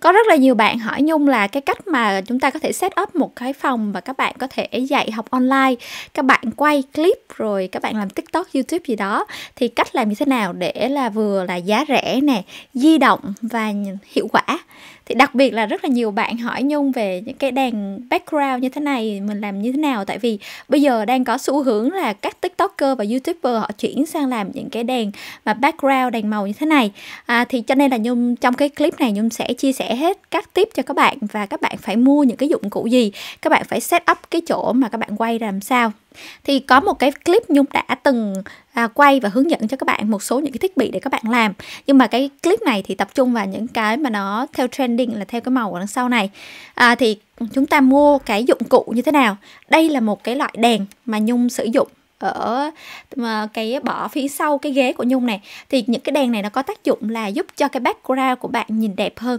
có rất là nhiều bạn hỏi nhung là cái cách mà chúng ta có thể set up một cái phòng và các bạn có thể dạy học online các bạn quay clip rồi các bạn làm tiktok youtube gì đó thì cách làm như thế nào để là vừa là giá rẻ nè di động và hiệu quả thì đặc biệt là rất là nhiều bạn hỏi nhung về những cái đèn background như thế này mình làm như thế nào tại vì bây giờ đang có xu hướng là các tiktoker và youtuber họ chuyển sang làm những cái đèn mà background đèn màu như thế này à, thì cho nên là nhung trong cái clip này nhung sẽ chia sẻ hết các tip cho các bạn và các bạn phải mua những cái dụng cụ gì các bạn phải set up cái chỗ mà các bạn quay làm sao thì có một cái clip nhung đã từng à, quay và hướng dẫn cho các bạn một số những cái thiết bị để các bạn làm nhưng mà cái clip này thì tập trung vào những cái mà nó theo trending là theo cái màu ở đằng sau này à, thì chúng ta mua cái dụng cụ như thế nào đây là một cái loại đèn mà nhung sử dụng ở à, cái bỏ phía sau cái ghế của nhung này thì những cái đèn này nó có tác dụng là giúp cho cái background của bạn nhìn đẹp hơn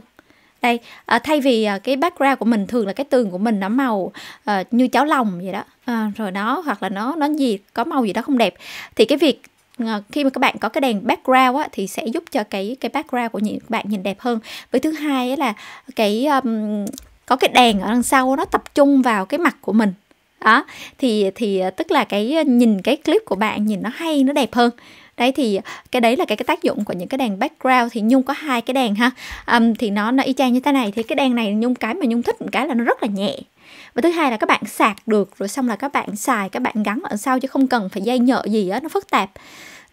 đây à, thay vì à, cái background của mình thường là cái tường của mình nó màu à, như cháo lòng vậy đó à, rồi nó hoặc là nó nó gì có màu gì đó không đẹp thì cái việc à, khi mà các bạn có cái đèn background á, thì sẽ giúp cho cái cái background của những bạn nhìn đẹp hơn với thứ hai là cái um, có cái đèn ở đằng sau nó tập trung vào cái mặt của mình đó thì thì ờ, tức là cái ờ, nhìn cái clip của bạn nhìn nó hay nó đẹp hơn đấy thì cái đấy là cái, cái tác dụng của những cái đèn background thì nhung có hai cái đèn ha um, thì nó nó y chang như thế này thì cái đèn này nhung cái mà nhung thích một cái là nó rất là nhẹ và thứ hai là các bạn sạc được rồi xong là các bạn xài các bạn gắn ở sau chứ không cần phải dây nhợ gì á nó phức tạp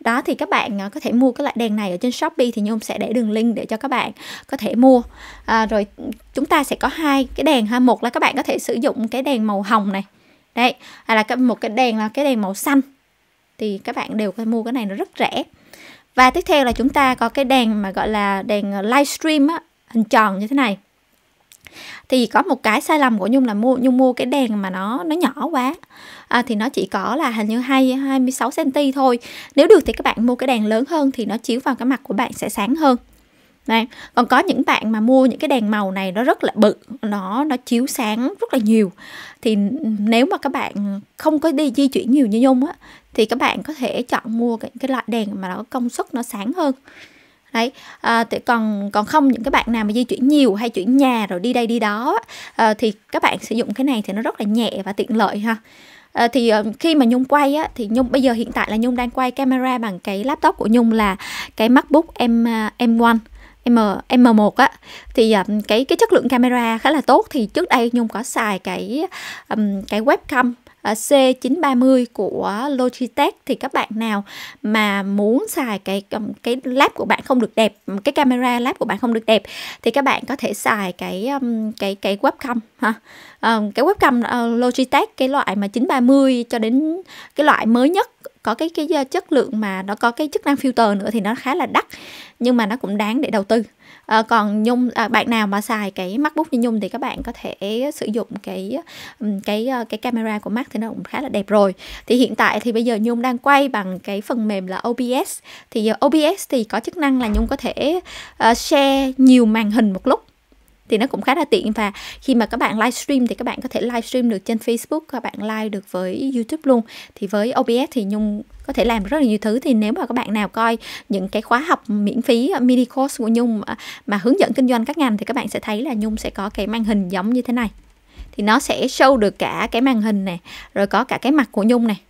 đó thì các bạn ờ, có thể mua cái loại đèn này ở trên shopee thì nhung sẽ để đường link để cho các bạn có thể mua à, rồi chúng ta sẽ có hai cái đèn ha một là các bạn có thể sử dụng cái đèn màu hồng này đấy hay là một cái đèn là cái đèn màu xanh thì các bạn đều có mua cái này nó rất rẻ và tiếp theo là chúng ta có cái đèn mà gọi là đèn livestream á hình tròn như thế này thì có một cái sai lầm của nhung là mua nhung mua cái đèn mà nó nó nhỏ quá à, thì nó chỉ có là hình như hai 26 cm thôi nếu được thì các bạn mua cái đèn lớn hơn thì nó chiếu vào cái mặt của bạn sẽ sáng hơn Đấy. còn có những bạn mà mua những cái đèn màu này nó rất là bự nó nó chiếu sáng rất là nhiều thì nếu mà các bạn không có đi di chuyển nhiều như nhung á thì các bạn có thể chọn mua cái, cái loại đèn mà nó công suất nó sáng hơn đấy à, thì còn còn không những các bạn nào mà di chuyển nhiều hay chuyển nhà rồi đi đây đi đó à, thì các bạn sử dụng cái này thì nó rất là nhẹ và tiện lợi ha À, thì ờ, khi mà nhung quay á thì nhung bây giờ hiện tại là nhung đang quay camera bằng cái laptop của nhung là cái macbook m m1 M M1 á thì um, cái cái chất lượng camera khá là tốt thì trước đây Nhung có xài cái um, cái webcam ờ, C930 của Logitech thì các bạn nào mà muốn xài cái cái lab của bạn không được đẹp, cái camera lab của bạn không được đẹp thì các bạn có thể xài cái cái cái webcam ha. Ờ, cái webcam Logitech cái loại mà 930 cho đến cái loại mới nhất có cái cái ờ, chất lượng mà nó có cái chức năng filter nữa thì nó khá là đắt nhưng mà nó cũng đáng để đầu tư à, còn nhung à, bạn nào mà xài cái macbook như nhung thì các bạn có thể sử dụng cái cái ờ, cái camera của mac thì nó cũng khá là đẹp rồi thì hiện tại thì bây giờ nhung đang quay bằng cái phần mềm là obs thì obs thì có chức năng là nhung có thể uh, share nhiều màn hình một lúc thì nó cũng khá là tiện và khi mà các bạn livestream thì các bạn có thể livestream được trên Facebook các bạn live được với YouTube luôn thì với OBS thì Nhung có thể làm rất là nhiều thứ thì nếu mà các bạn nào coi những cái khóa học miễn phí ờ, mini course của Nhung mà, ờ, mà hướng dẫn kinh doanh các ngành thì các bạn sẽ thấy là Nhung sẽ có cái màn hình giống như thế này thì nó sẽ show được cả cái màn hình này rồi có cả cái mặt của Nhung này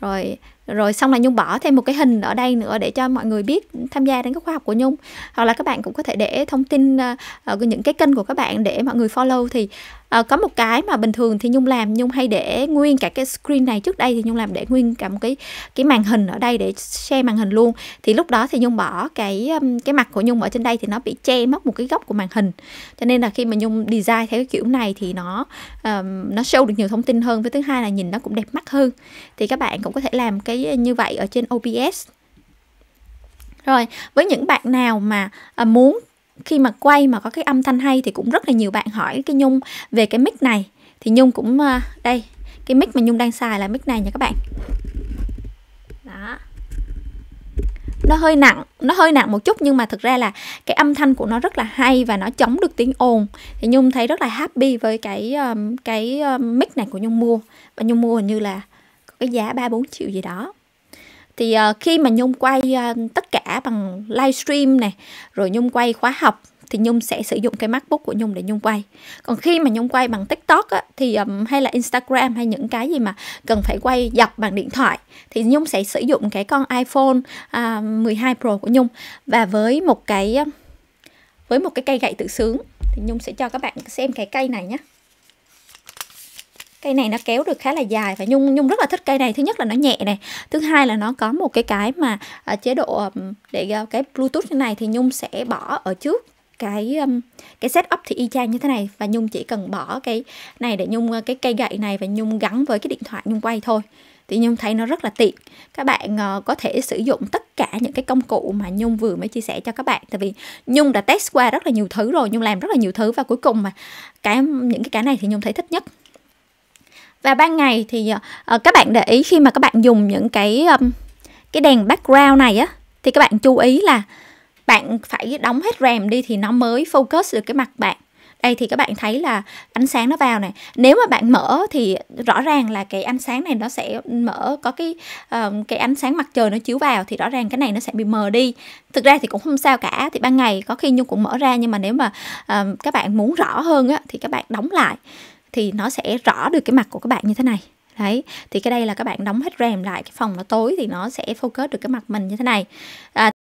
rồi rồi xong là nhung bỏ thêm một cái hình ở đây nữa để cho mọi người biết tham gia đến cái khóa học của nhung hoặc là các bạn cũng có thể để thông tin ở ờ, ờ, những cái kênh của các bạn để mọi người follow thì ờ, có một cái mà bình thường thì nhung làm nhung hay để nguyên cả cái screen này trước đây thì nhung làm để nguyên cả một cái cái màn hình ở đây để share màn hình luôn thì lúc đó thì nhung bỏ cái cái mặt của nhung ở trên đây thì nó bị che mất một cái góc của màn hình cho nên là khi mà nhung design theo cái kiểu này thì nó um, nó show được nhiều thông tin hơn với thứ hai là nhìn nó cũng đẹp mắt hơn thì các bạn cũng có thể làm cái cái như vậy ở trên OBS rồi với những bạn nào mà à, muốn khi mà quay mà có cái âm thanh hay thì cũng rất là nhiều bạn hỏi cái nhung về cái mic này thì nhung cũng à, đây cái mic mà nhung đang xài là mic này nha các bạn đó nó hơi nặng nó hơi nặng một chút nhưng mà thực ra là cái âm thanh của nó rất là hay và nó chống được tiếng ồn thì nhung thấy rất là happy với cái cái mic này của nhung mua và nhung mua hình như là cái giá 3 4 triệu gì đó thì uh, khi mà nhung quay uh, tất cả bằng livestream này rồi nhung quay khóa học thì nhung sẽ sử dụng cái macbook của nhung để nhung quay còn khi mà nhung quay bằng tiktok á, thì um, hay là instagram hay những cái gì mà cần phải quay dọc bằng điện thoại thì nhung sẽ sử dụng cái con iphone uh, à, 12 pro của nhung và với một cái với một cái cây gậy tự sướng thì nhung sẽ cho các bạn xem cái cây này nhé cây này nó kéo được khá là dài và nhung nhung rất là thích cây này thứ nhất là nó nhẹ này thứ hai là nó có một cái cái mà à, chế độ để à, cái bluetooth như này thì nhung sẽ bỏ ở trước cái cái setup thì y chang như thế này và nhung chỉ cần bỏ cái này để nhung à, cái cây gậy này và nhung gắn với cái điện thoại nhung quay thôi thì nhung thấy nó rất là tiện các bạn ờ, có thể sử dụng tất cả những cái công cụ mà nhung vừa mới chia sẻ cho các bạn tại vì nhung đã test qua rất là nhiều thứ rồi nhung làm rất là nhiều thứ và cuối cùng mà cái những cái cái này thì nhung thấy thích nhất và ban ngày thì uh, các bạn để ý khi mà các bạn dùng những cái um, cái đèn background này á thì các bạn chú ý là bạn phải đóng hết rèm đi thì nó mới focus được cái mặt bạn đây thì các bạn thấy là ánh sáng nó vào này nếu mà bạn mở thì rõ ràng là cái ánh sáng này nó sẽ mở có cái uh, cái ánh sáng mặt trời nó chiếu vào thì rõ ràng cái này nó sẽ bị mờ đi thực ra thì cũng không sao cả thì ban ngày có khi nhung cũng mở ra nhưng mà nếu mà uh, các bạn muốn rõ hơn á, thì các bạn đóng lại thì nó sẽ rõ được cái mặt của các bạn như thế này đấy thì cái đây là các bạn đóng hết rèm lại cái phòng nó tối thì nó sẽ focus được cái mặt mình như thế này à,